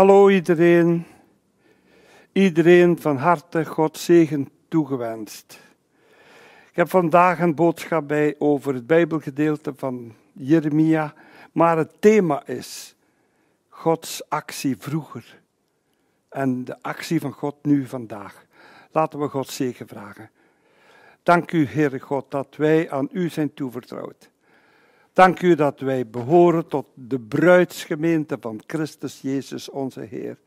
Hallo iedereen. Iedereen van harte God zegen toegewenst. Ik heb vandaag een boodschap bij over het Bijbelgedeelte van Jeremia, maar het thema is Gods actie vroeger en de actie van God nu vandaag. Laten we God zegen vragen. Dank u, Heere God, dat wij aan u zijn toevertrouwd. Dank u dat wij behoren tot de bruidsgemeente van Christus Jezus onze Heer.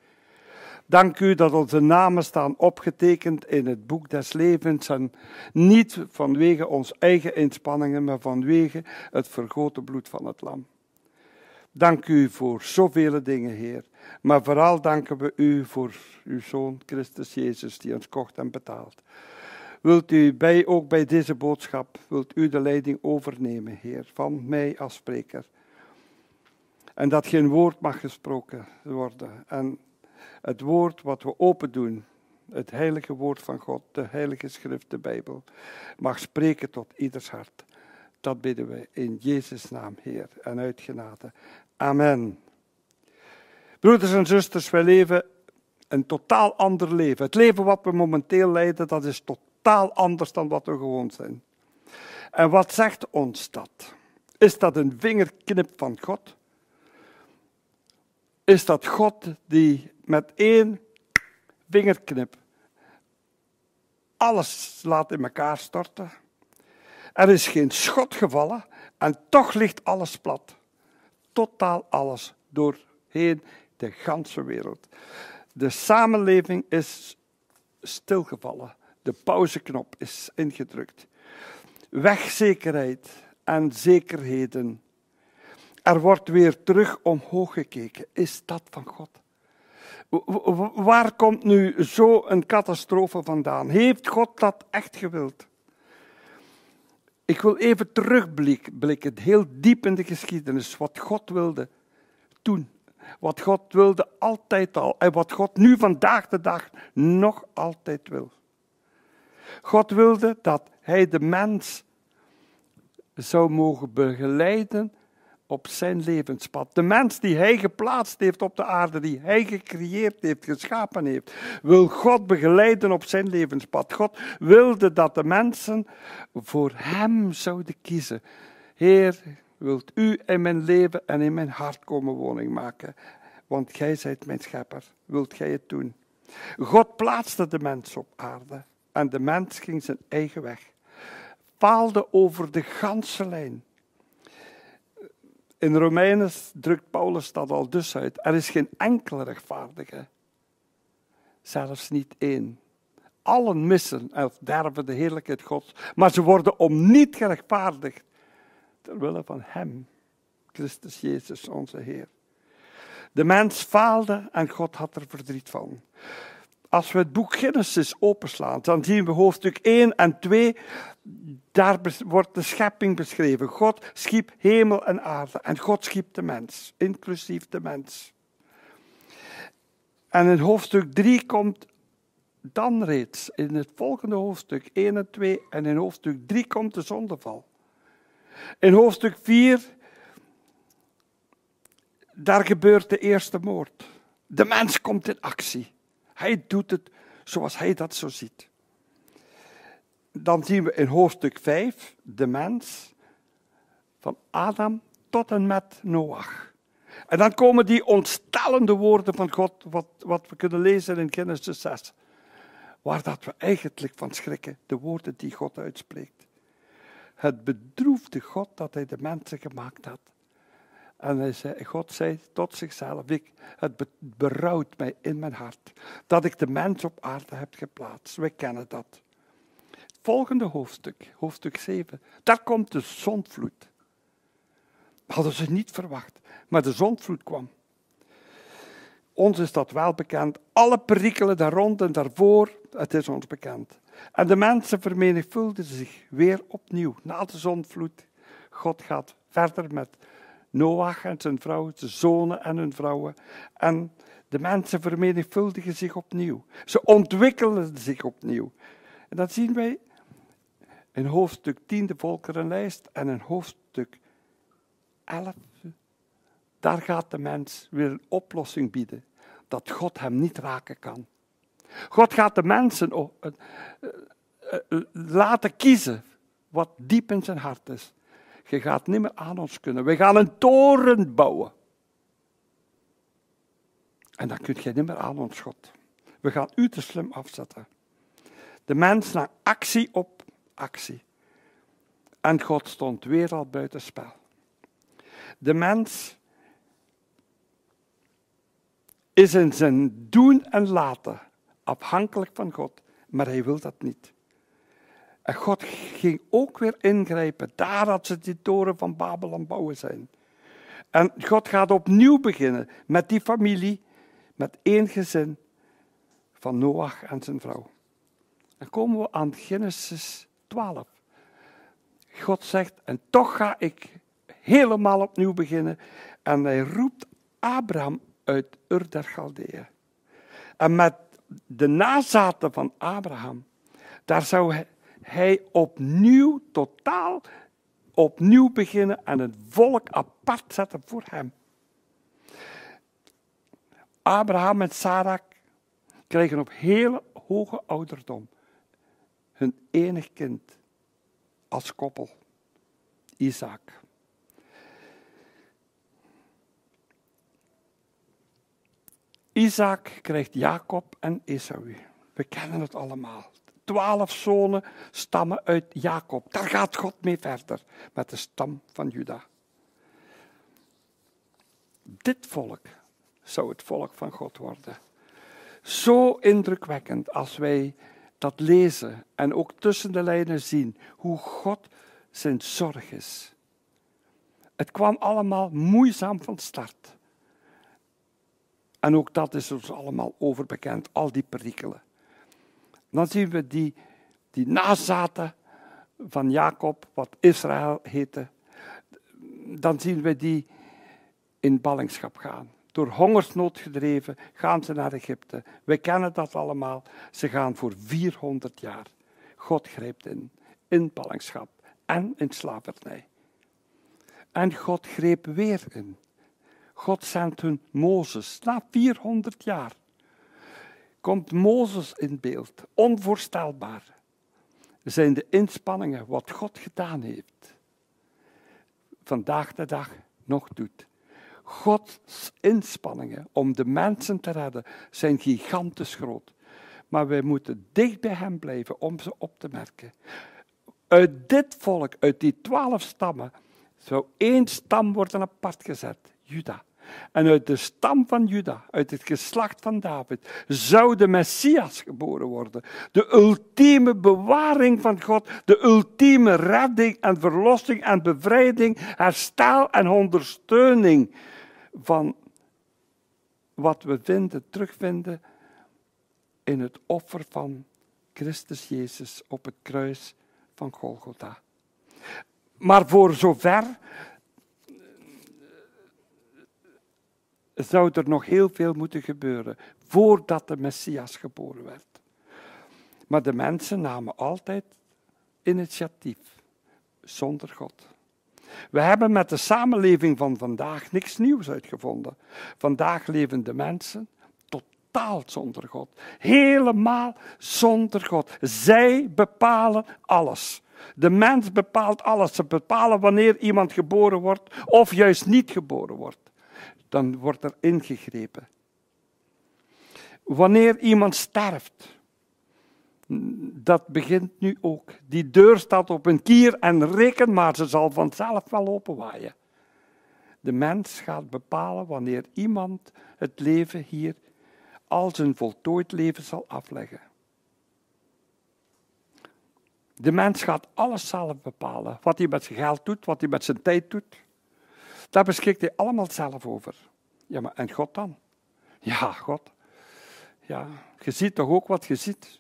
Dank u dat onze namen staan opgetekend in het boek des levens en niet vanwege onze eigen inspanningen, maar vanwege het vergoten bloed van het lam. Dank u voor zoveel dingen, Heer. Maar vooral danken we u voor uw Zoon Christus Jezus, die ons kocht en betaalt. Wilt u bij, ook bij deze boodschap, wilt u de leiding overnemen, Heer, van mij als spreker. En dat geen woord mag gesproken worden. En het woord wat we open doen, het heilige woord van God, de heilige schrift, de Bijbel, mag spreken tot ieders hart. Dat bidden we in Jezus' naam, Heer, en uitgenade. Amen. Broeders en zusters, wij leven een totaal ander leven. Het leven wat we momenteel leiden, dat is totaal totaal anders dan wat we gewoon zijn. En wat zegt ons dat? Is dat een vingerknip van God? Is dat God die met één vingerknip alles laat in elkaar storten? Er is geen schot gevallen en toch ligt alles plat. Totaal alles doorheen de ganse wereld. De samenleving is stilgevallen. De pauzeknop is ingedrukt. Wegzekerheid en zekerheden. Er wordt weer terug omhoog gekeken. Is dat van God? Waar komt nu zo'n catastrofe vandaan? Heeft God dat echt gewild? Ik wil even terugblikken, heel diep in de geschiedenis, wat God wilde toen, wat God wilde altijd al en wat God nu vandaag de dag nog altijd wil. God wilde dat hij de mens zou mogen begeleiden op zijn levenspad. De mens die hij geplaatst heeft op de aarde, die hij gecreëerd heeft, geschapen heeft, wil God begeleiden op zijn levenspad. God wilde dat de mensen voor hem zouden kiezen. Heer, wilt u in mijn leven en in mijn hart komen woning maken, want gij zijt mijn schepper. Wilt gij het doen? God plaatste de mens op aarde en de mens ging zijn eigen weg. Paalde over de ganse lijn. In Romeinen drukt Paulus dat al dus uit. Er is geen enkele rechtvaardige. Zelfs niet één. Allen missen en derven de heerlijkheid Gods. Maar ze worden om niet gerechtvaardigd. wille van Hem, Christus Jezus, onze Heer. De mens faalde en God had er verdriet van. Als we het boek Genesis openslaan, dan zien we hoofdstuk 1 en 2. Daar wordt de schepping beschreven. God schiep hemel en aarde en God schiep de mens, inclusief de mens. En in hoofdstuk 3 komt dan reeds, in het volgende hoofdstuk 1 en 2, en in hoofdstuk 3 komt de zondeval. In hoofdstuk 4, daar gebeurt de eerste moord. De mens komt in actie. Hij doet het zoals hij dat zo ziet. Dan zien we in hoofdstuk 5 de mens van Adam tot en met Noach. En dan komen die ontstellende woorden van God, wat, wat we kunnen lezen in Genesis 6. Waar dat we eigenlijk van schrikken, de woorden die God uitspreekt. Het bedroefde God dat hij de mensen gemaakt had en hij zei, God zei tot zichzelf, ik, het berouwt mij in mijn hart dat ik de mens op aarde heb geplaatst. We kennen dat. volgende hoofdstuk, hoofdstuk 7, daar komt de zondvloed. Hadden ze niet verwacht, maar de zondvloed kwam. Ons is dat wel bekend. Alle perikelen daar rond en daarvoor, het is ons bekend. En de mensen vermenigvuldigen zich weer opnieuw na de zondvloed. God gaat verder met Noach en zijn vrouw, zijn zonen en hun vrouwen. En de mensen vermenigvuldigen zich opnieuw. Ze ontwikkelen zich opnieuw. En dat zien wij in hoofdstuk 10, de volkerenlijst, en in hoofdstuk 11. Daar gaat de mens weer een oplossing bieden dat God hem niet raken kan. God gaat de mensen oh, eh, eh, eh, laten kiezen wat diep in zijn hart is. Je gaat niet meer aan ons kunnen. We gaan een toren bouwen. En dan kun je niet meer aan ons, God. We gaan u te slim afzetten. De mens na actie op actie. En God stond weer al buiten spel. De mens is in zijn doen en laten afhankelijk van God, maar hij wil dat niet. En God ging ook weer ingrijpen, daar dat ze die toren van Babel aan bouwen zijn. En God gaat opnieuw beginnen met die familie, met één gezin van Noach en zijn vrouw. Dan komen we aan Genesis 12. God zegt, en toch ga ik helemaal opnieuw beginnen. En hij roept Abraham uit Ur der Galdeeën. En met de nazaten van Abraham, daar zou hij, hij opnieuw, totaal opnieuw beginnen en het volk apart zetten voor hem. Abraham en Sarah kregen op hele hoge ouderdom hun enig kind als koppel, Isaac. Isaac krijgt Jacob en Esau. We kennen het allemaal twaalf zonen stammen uit Jacob. Daar gaat God mee verder met de stam van Juda. Dit volk zou het volk van God worden. Zo indrukwekkend als wij dat lezen en ook tussen de lijnen zien hoe God zijn zorg is. Het kwam allemaal moeizaam van start. En ook dat is ons allemaal overbekend, al die perikelen. Dan zien we die, die nazaten van Jacob, wat Israël heette. Dan zien we die in ballingschap gaan. Door hongersnood gedreven gaan ze naar Egypte. We kennen dat allemaal. Ze gaan voor 400 jaar. God greep in, in ballingschap en in slavernij. En God greep weer in. God zendt hun Mozes na 400 jaar komt Mozes in beeld. Onvoorstelbaar zijn de inspanningen wat God gedaan heeft. Vandaag de dag nog doet. Gods inspanningen om de mensen te redden zijn gigantisch groot. Maar wij moeten dicht bij Hem blijven om ze op te merken. Uit dit volk, uit die twaalf stammen, zou één stam worden apart gezet, Juda. En uit de stam van Juda, uit het geslacht van David, zou de Messias geboren worden. De ultieme bewaring van God, de ultieme redding en verlossing en bevrijding, herstel en ondersteuning van wat we vinden, terugvinden in het offer van Christus Jezus op het kruis van Golgotha. Maar voor zover zou er nog heel veel moeten gebeuren voordat de Messias geboren werd. Maar de mensen namen altijd initiatief, zonder God. We hebben met de samenleving van vandaag niks nieuws uitgevonden. Vandaag leven de mensen totaal zonder God. Helemaal zonder God. Zij bepalen alles. De mens bepaalt alles. Ze bepalen wanneer iemand geboren wordt of juist niet geboren wordt dan wordt er ingegrepen. Wanneer iemand sterft, dat begint nu ook. Die deur staat op een kier en reken maar, ze zal vanzelf wel openwaaien. De mens gaat bepalen wanneer iemand het leven hier als een voltooid leven zal afleggen. De mens gaat alles zelf bepalen. Wat hij met zijn geld doet, wat hij met zijn tijd doet. Daar beschikt hij allemaal zelf over. Ja, maar en God dan? Ja, God. Ja, je ziet toch ook wat je ziet.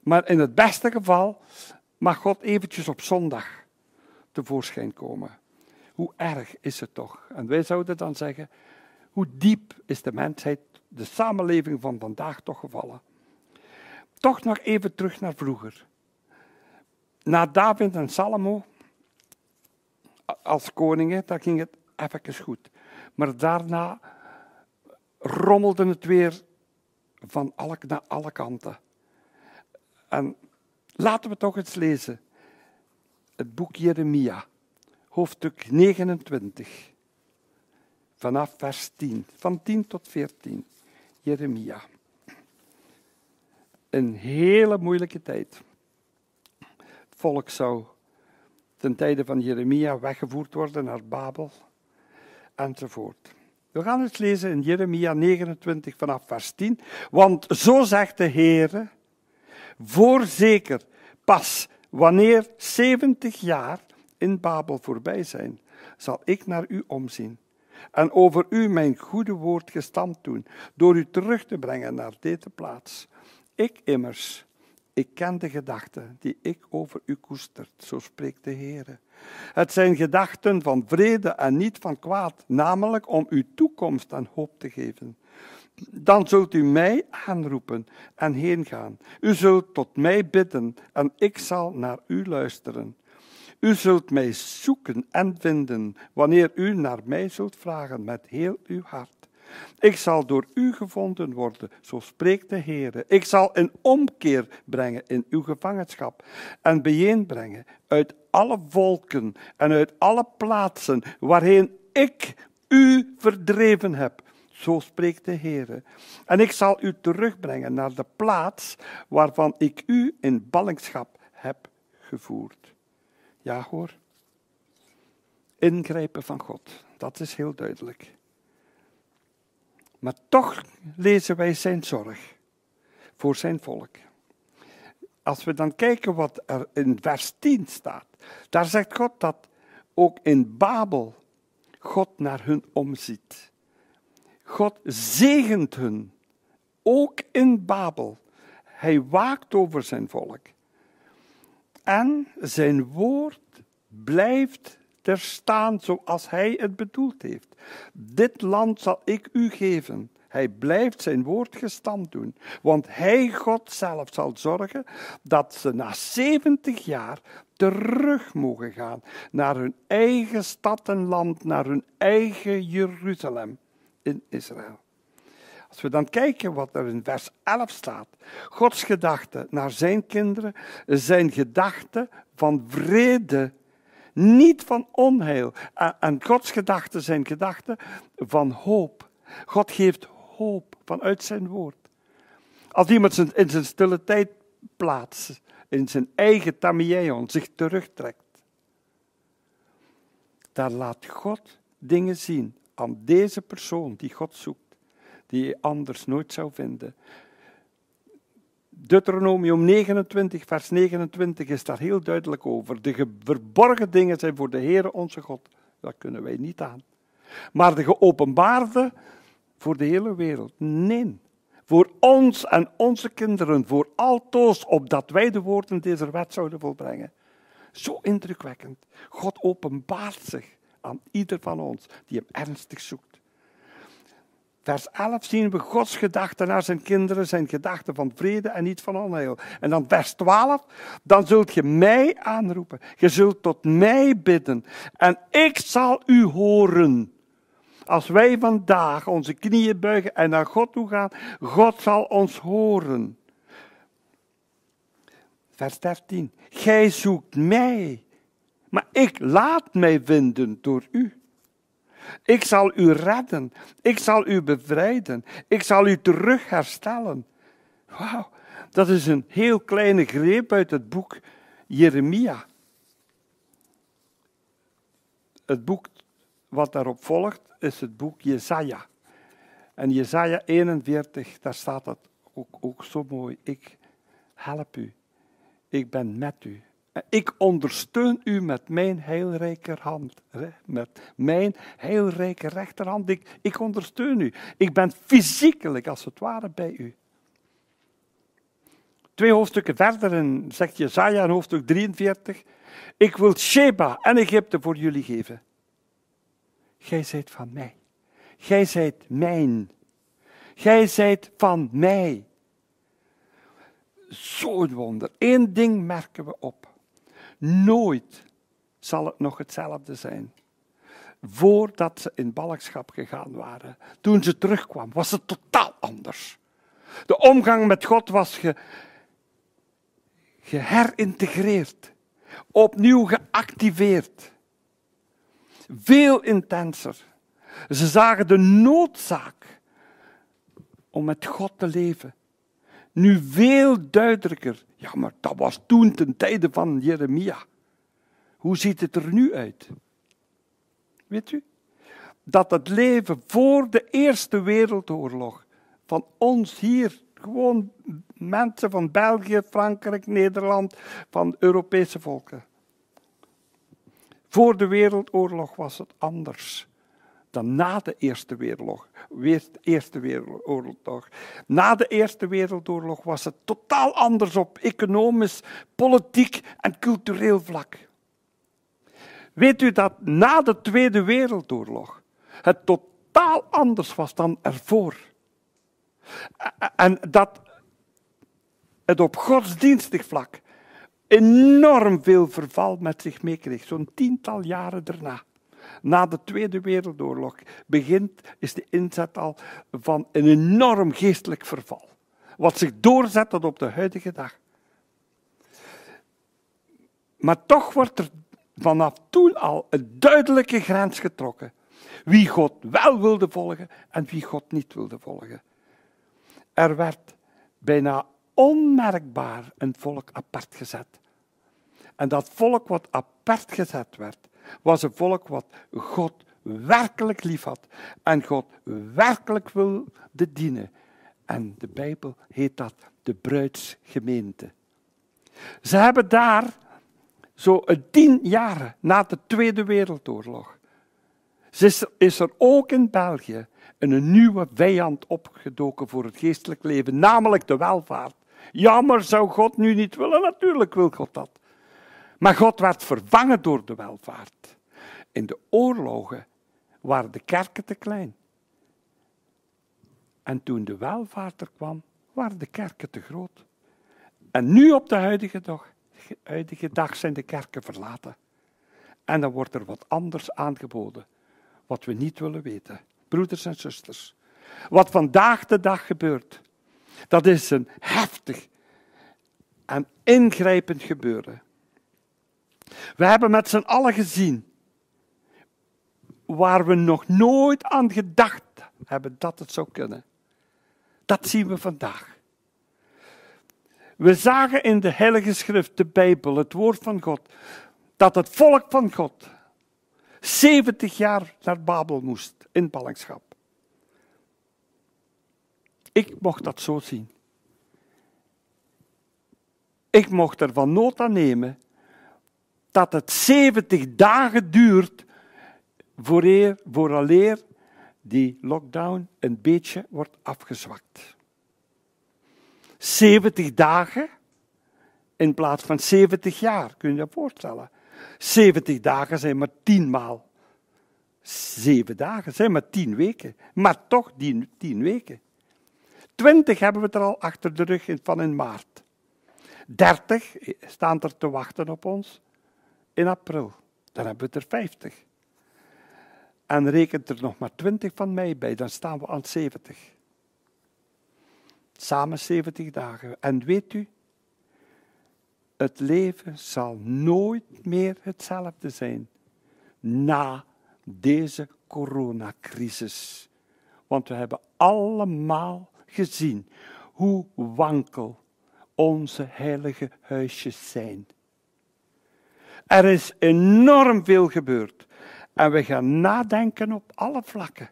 Maar in het beste geval mag God eventjes op zondag tevoorschijn komen. Hoe erg is het toch? En wij zouden dan zeggen, hoe diep is de mensheid, de samenleving van vandaag toch gevallen? Toch nog even terug naar vroeger. Na David en Salomo als koningen, dat ging het even goed. Maar daarna rommelde het weer van alle, naar alle kanten. En laten we toch eens lezen het boek Jeremia, hoofdstuk 29, vanaf vers 10, van 10 tot 14. Jeremia. Een hele moeilijke tijd. Het volk zou ten tijde van Jeremia weggevoerd worden naar Babel enzovoort. We gaan het lezen in Jeremia 29 vanaf vers 10. Want zo zegt de Heere, voorzeker, pas wanneer 70 jaar in Babel voorbij zijn, zal ik naar u omzien en over u mijn goede woord gestand doen, door u terug te brengen naar deze plaats. Ik immers, ik ken de gedachten die ik over u koestert, zo spreekt de Heer. Het zijn gedachten van vrede en niet van kwaad, namelijk om u toekomst en hoop te geven. Dan zult u mij aanroepen en heen gaan. U zult tot mij bidden en ik zal naar u luisteren. U zult mij zoeken en vinden wanneer u naar mij zult vragen met heel uw hart. Ik zal door u gevonden worden, zo spreekt de Heer. Ik zal een omkeer brengen in uw gevangenschap en bijeenbrengen uit alle volken en uit alle plaatsen waarheen ik u verdreven heb. Zo spreekt de Heer. En ik zal u terugbrengen naar de plaats waarvan ik u in ballingschap heb gevoerd. Ja hoor, ingrijpen van God, dat is heel duidelijk. Maar toch lezen wij zijn zorg voor zijn volk. Als we dan kijken wat er in vers 10 staat, daar zegt God dat ook in Babel God naar hun omziet. God zegent hun, ook in Babel. Hij waakt over zijn volk. En zijn woord blijft ter staan zoals hij het bedoeld heeft. Dit land zal ik u geven. Hij blijft zijn woord gestand doen, want hij, God zelf, zal zorgen dat ze na 70 jaar terug mogen gaan naar hun eigen stad en land, naar hun eigen Jeruzalem in Israël. Als we dan kijken wat er in vers 11 staat, Gods gedachten naar zijn kinderen zijn gedachten van vrede niet van onheil. En Gods gedachten zijn gedachten van hoop. God geeft hoop vanuit zijn woord. Als iemand in zijn stille tijd plaatst, in zijn eigen tamieion, zich terugtrekt, daar laat God dingen zien aan deze persoon die God zoekt, die je anders nooit zou vinden. Deuteronomium 29, vers 29 is daar heel duidelijk over. De verborgen dingen zijn voor de Heere onze God. Dat kunnen wij niet aan. Maar de geopenbaarde voor de hele wereld. Nee. Voor ons en onze kinderen, voor altoos, opdat wij de woorden deze wet zouden volbrengen. Zo indrukwekkend. God openbaart zich aan ieder van ons die hem ernstig zoekt. Vers 11 zien we Gods gedachten naar zijn kinderen, zijn gedachten van vrede en niet van onheil. En dan vers 12, dan zult je mij aanroepen, je zult tot mij bidden en ik zal u horen. Als wij vandaag onze knieën buigen en naar God toe gaan, God zal ons horen. Vers 13, gij zoekt mij, maar ik laat mij vinden door u. Ik zal u redden. Ik zal u bevrijden. Ik zal u terugherstellen. Wauw, dat is een heel kleine greep uit het boek Jeremia. Het boek wat daarop volgt is het boek Jesaja. En Jesaja 41, daar staat dat ook, ook zo mooi. Ik help u. Ik ben met u. Ik ondersteun u met mijn heilrijke hand, met mijn heilrijke rechterhand. Ik, ik ondersteun u. Ik ben fysiekelijk als het ware bij u. Twee hoofdstukken verder in, zegt Jezaja in hoofdstuk 43. Ik wil Sheba en Egypte voor jullie geven. Gij zijt van mij. Gij zijt mijn. Gij zijt van mij. Zo'n wonder. Eén ding merken we op. Nooit zal het nog hetzelfde zijn. Voordat ze in ballingschap gegaan waren, toen ze terugkwam, was het totaal anders. De omgang met God was ge, geherintegreerd, opnieuw geactiveerd, veel intenser. Ze zagen de noodzaak om met God te leven, nu veel duidelijker. Ja, maar dat was toen ten tijde van Jeremia. Hoe ziet het er nu uit? Weet u? Dat het leven voor de Eerste Wereldoorlog van ons hier, gewoon mensen van België, Frankrijk, Nederland, van Europese volken. Voor de Wereldoorlog was het anders dan na de Eerste Wereldoorlog. Eerste Wereldoorlog. Na de Eerste Wereldoorlog was het totaal anders op economisch, politiek en cultureel vlak. Weet u dat na de Tweede Wereldoorlog het totaal anders was dan ervoor? En dat het op godsdienstig vlak enorm veel verval met zich meekreeg, zo'n tiental jaren daarna. Na de Tweede Wereldoorlog begint, is de inzet al van een enorm geestelijk verval. Wat zich doorzet tot op de huidige dag. Maar toch wordt er vanaf toen al een duidelijke grens getrokken. Wie God wel wilde volgen en wie God niet wilde volgen. Er werd bijna onmerkbaar een volk apart gezet. En dat volk wat apart gezet werd, was een volk wat God werkelijk liefhad en God werkelijk wilde dienen. En de Bijbel heet dat de bruidsgemeente. Ze hebben daar zo tien jaren na de Tweede Wereldoorlog is er ook in België een nieuwe vijand opgedoken voor het geestelijk leven, namelijk de welvaart. Jammer, zou God nu niet willen? Natuurlijk wil God dat. Maar God werd vervangen door de welvaart. In de oorlogen waren de kerken te klein. En toen de welvaart er kwam, waren de kerken te groot. En nu op de huidige dag, huidige dag zijn de kerken verlaten. En dan wordt er wat anders aangeboden, wat we niet willen weten. Broeders en zusters, wat vandaag de dag gebeurt, dat is een heftig en ingrijpend gebeuren. We hebben met z'n allen gezien waar we nog nooit aan gedacht hebben dat het zou kunnen. Dat zien we vandaag. We zagen in de Heilige Schrift, de Bijbel, het Woord van God, dat het volk van God 70 jaar naar Babel moest in ballingschap. Ik mocht dat zo zien. Ik mocht er van nota nemen dat het 70 dagen duurt vooreer, vooraleer die lockdown een beetje wordt afgezwakt. 70 dagen in plaats van 70 jaar, kun je je voorstellen. 70 dagen zijn maar 10 maal. 7 dagen zijn maar 10 weken, maar toch die 10 weken. 20 hebben we er al achter de rug van in maart. 30 staan er te wachten op ons in april. Dan hebben we er 50. En rekent er nog maar 20 van mei bij, dan staan we aan 70. Samen 70 dagen. En weet u, het leven zal nooit meer hetzelfde zijn na deze coronacrisis. Want we hebben allemaal gezien hoe wankel onze heilige huisjes zijn. Er is enorm veel gebeurd. En we gaan nadenken op alle vlakken.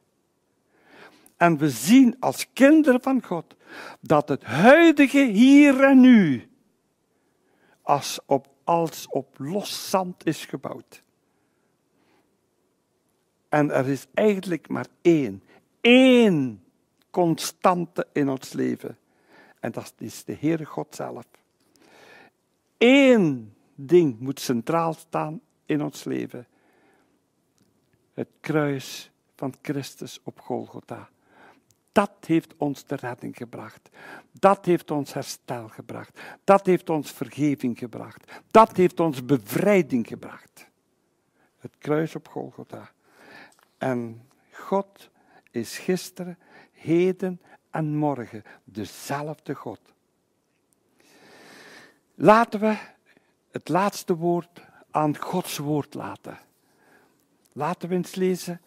En we zien als kinderen van God dat het huidige hier en nu als op, als op los zand is gebouwd. En er is eigenlijk maar één, één constante in ons leven. En dat is de Heere God zelf. Eén ding moet centraal staan in ons leven. Het kruis van Christus op Golgotha. Dat heeft ons de redding gebracht. Dat heeft ons herstel gebracht. Dat heeft ons vergeving gebracht. Dat heeft ons bevrijding gebracht. Het kruis op Golgotha. En God is gisteren, heden en morgen dezelfde God. Laten we het laatste woord aan Gods woord laten. Laten we eens lezen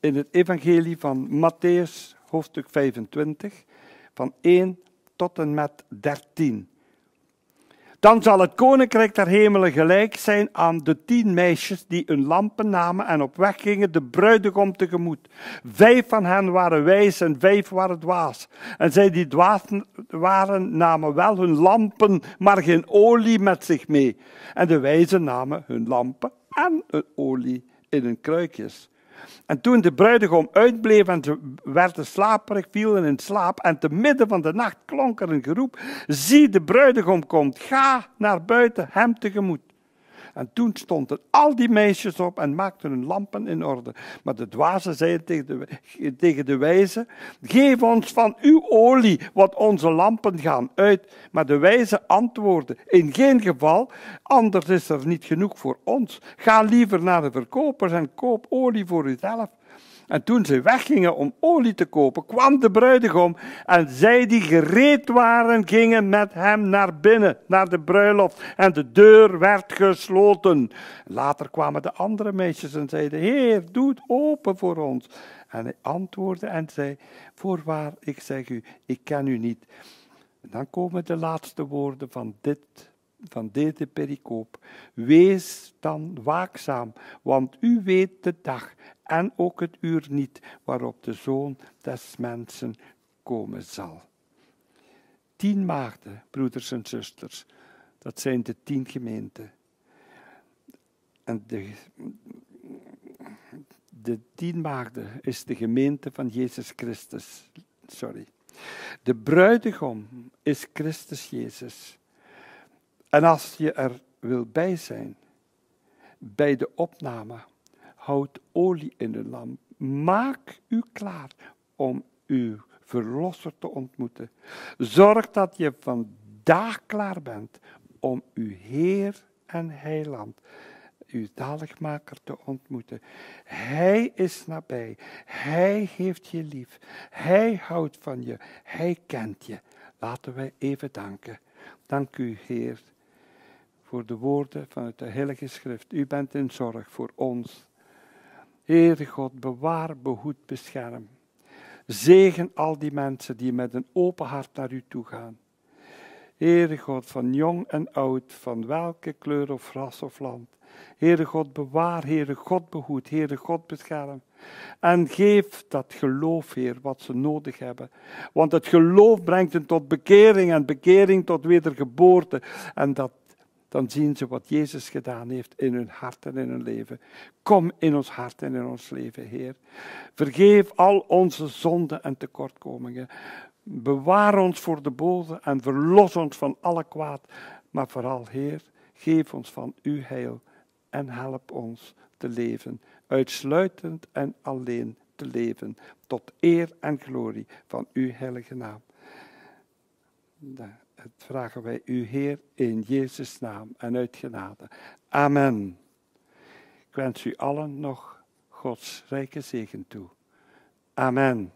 in het Evangelie van Matthäus, hoofdstuk 25, van 1 tot en met 13. Dan zal het koninkrijk der hemelen gelijk zijn aan de tien meisjes die hun lampen namen en op weg gingen de bruidegom tegemoet. Vijf van hen waren wijs en vijf waren dwaas. En zij die dwaas waren namen wel hun lampen, maar geen olie met zich mee. En de wijzen namen hun lampen en hun olie in hun kruikjes. En toen de bruidegom uitbleef en ze werden slaperig, vielen in slaap, en te midden van de nacht klonk er een geroep, zie de bruidegom komt, ga naar buiten, hem tegemoet. En toen stonden al die meisjes op en maakten hun lampen in orde. Maar de dwazen zeiden tegen de, tegen de wijze, geef ons van uw olie, want onze lampen gaan uit. Maar de wijze antwoordde, in geen geval, anders is er niet genoeg voor ons. Ga liever naar de verkopers en koop olie voor uzelf. En toen ze weggingen om olie te kopen, kwam de bruidegom en zij die gereed waren, gingen met hem naar binnen, naar de bruiloft. En de deur werd gesloten. Later kwamen de andere meisjes en zeiden, Heer, doe het open voor ons. En hij antwoordde en zei, voorwaar, ik zeg u, ik ken u niet. dan komen de laatste woorden van dit van deze pericoop. Wees dan waakzaam, want u weet de dag en ook het uur niet waarop de zoon des mensen komen zal. Tien maagden, broeders en zusters, dat zijn de tien gemeenten. En de, de tien maagden is de gemeente van Jezus Christus. Sorry. De bruidegom is Christus Jezus. En als je er wil bij zijn, bij de opname, houd olie in de lamp. Maak u klaar om uw verlosser te ontmoeten. Zorg dat je vandaag klaar bent om uw Heer en Heiland, uw zaligmaker, te ontmoeten. Hij is nabij. Hij heeft je lief. Hij houdt van je. Hij kent je. Laten wij even danken. Dank u, Heer voor de woorden van het Heilige Schrift. U bent in zorg voor ons. Heere God, bewaar, behoed, bescherm. Zegen al die mensen die met een open hart naar u toe gaan. Heere God, van jong en oud, van welke kleur of ras of land. Heere God, bewaar, Heere God, behoed, Heere God, bescherm. En geef dat geloof, Heer, wat ze nodig hebben. Want het geloof brengt hen tot bekering en bekering tot wedergeboorte. En dat dan zien ze wat Jezus gedaan heeft in hun hart en in hun leven. Kom in ons hart en in ons leven, Heer. Vergeef al onze zonden en tekortkomingen. Bewaar ons voor de boze en verlos ons van alle kwaad. Maar vooral, Heer, geef ons van uw heil en help ons te leven, uitsluitend en alleen te leven, tot eer en glorie van uw heilige naam. Het vragen wij u, Heer, in Jezus' naam en uit genade. Amen. Ik wens u allen nog Gods rijke zegen toe. Amen.